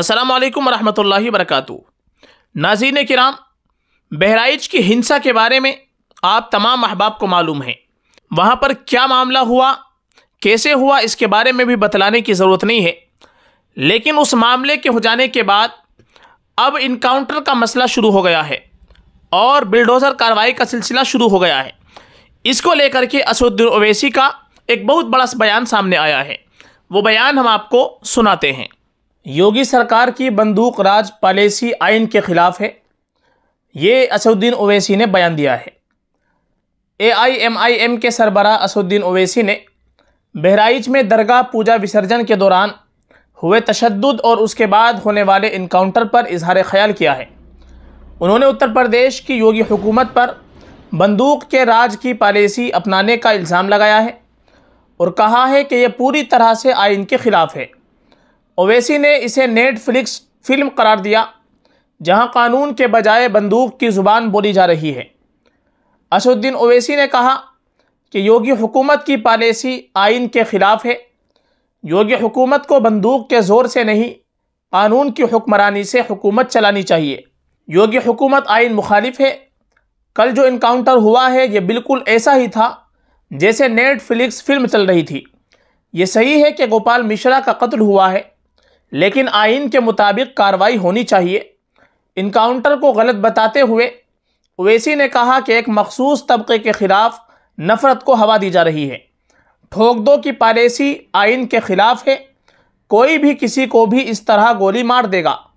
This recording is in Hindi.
असलकम वरहल वरक नाजीन कराम बहराइच की हिंसा के बारे में आप तमाम अहबाब को मालूम है वहाँ पर क्या मामला हुआ कैसे हुआ इसके बारे में भी बतलाने की ज़रूरत नहीं है लेकिन उस मामले के हो जाने के बाद अब इनकाउंटर का मसला शुरू हो गया है और बिलडोज़र कार्रवाई का सिलसिला शुरू हो गया है इसको लेकर के असदुद्दीन ओवैसी का एक बहुत बड़ा बयान सामने आया है वो बयान हम आपको सुनाते हैं योगी सरकार की बंदूक राज पॉलिसी आइन के ख़िलाफ़ है ये असदुद्दीन ओवैसी ने बयान दिया है एआईएमआईएम के सरबरा असदुद्दीन ओवैसी ने बहराइच में दरगाह पूजा विसर्जन के दौरान हुए तशद और उसके बाद होने वाले इनकाउंटर पर इजहार ख्याल किया है उन्होंने उत्तर प्रदेश की योगी हुकूमत पर बंदूक के राज की पॉलिसी अपनाने का इल्ज़ाम लगाया है और कहा है कि यह पूरी तरह से आइन के ख़िलाफ़ है ओवैसी ने इसे नेटफ्लिक्स फिल्म करार दिया जहां कानून के बजाय बंदूक की ज़ुबान बोली जा रही है असुद्दीन ओवैसी ने कहा कि योगी हुकूमत की पॉलिसी आइन के ख़िलाफ़ है योगी हुकूमत को बंदूक के ज़ोर से नहीं कानून की हुक्मरानी से हुकूमत चलानी चाहिए योगी हुकूमत आइन मुखालिफ है कल जो इनकाउंटर हुआ है ये बिल्कुल ऐसा ही था जैसे नेटफ्लिक्स फिल्म चल रही थी ये सही है कि गोपाल मिश्रा का कत्ल हुआ है लेकिन आइन के मुताबिक कार्रवाई होनी चाहिए इनकाउंटर को गलत बताते हुए ओवैसी ने कहा कि एक मखसूस तबके के ख़िलाफ़ नफ़रत को हवा दी जा रही है ठोक दो की पॉलिसी आइन के ख़िलाफ़ है कोई भी किसी को भी इस तरह गोली मार देगा